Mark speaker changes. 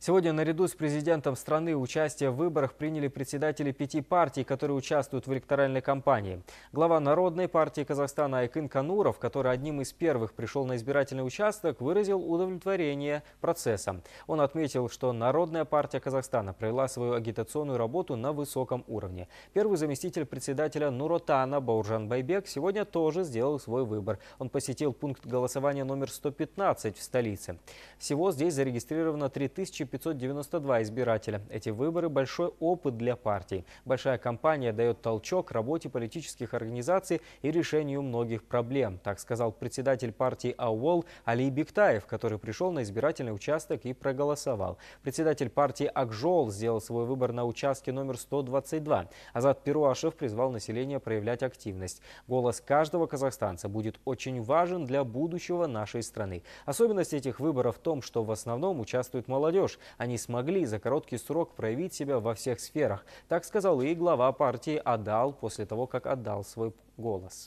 Speaker 1: Сегодня наряду с президентом страны участие в выборах приняли председатели пяти партий, которые участвуют в электоральной кампании. Глава Народной партии Казахстана Айкын Кануров, который одним из первых пришел на избирательный участок, выразил удовлетворение процессом. Он отметил, что Народная партия Казахстана провела свою агитационную работу на высоком уровне. Первый заместитель председателя Нуротана Бауржан Байбек сегодня тоже сделал свой выбор. Он посетил пункт голосования номер 115 в столице. Всего здесь зарегистрировано 3000 1592 избирателя. Эти выборы – большой опыт для партий. Большая кампания дает толчок работе политических организаций и решению многих проблем. Так сказал председатель партии АУОЛ Али Бектаев, который пришел на избирательный участок и проголосовал. Председатель партии Акжол сделал свой выбор на участке номер 122. Азат Перуашев призвал население проявлять активность. Голос каждого казахстанца будет очень важен для будущего нашей страны. Особенность этих выборов в том, что в основном участвует молодежь. Они смогли за короткий срок проявить себя во всех сферах. Так сказал и глава партии Адал после того, как отдал свой голос.